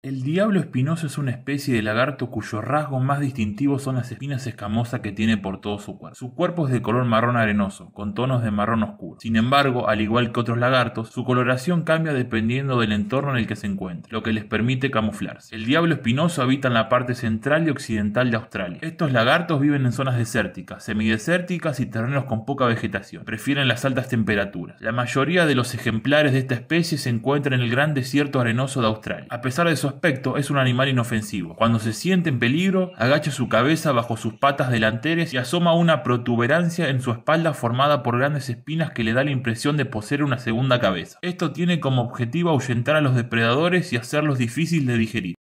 El diablo espinoso es una especie de lagarto cuyo rasgo más distintivo son las espinas escamosas que tiene por todo su cuerpo. Su cuerpo es de color marrón arenoso, con tonos de marrón oscuro. Sin embargo, al igual que otros lagartos, su coloración cambia dependiendo del entorno en el que se encuentre, lo que les permite camuflarse. El diablo espinoso habita en la parte central y occidental de Australia. Estos lagartos viven en zonas desérticas, semidesérticas y terrenos con poca vegetación. Prefieren las altas temperaturas. La mayoría de los ejemplares de esta especie se encuentran en el gran desierto arenoso de Australia. A pesar de aspecto es un animal inofensivo. Cuando se siente en peligro, agacha su cabeza bajo sus patas delanteras y asoma una protuberancia en su espalda formada por grandes espinas que le da la impresión de poseer una segunda cabeza. Esto tiene como objetivo ahuyentar a los depredadores y hacerlos difíciles de digerir.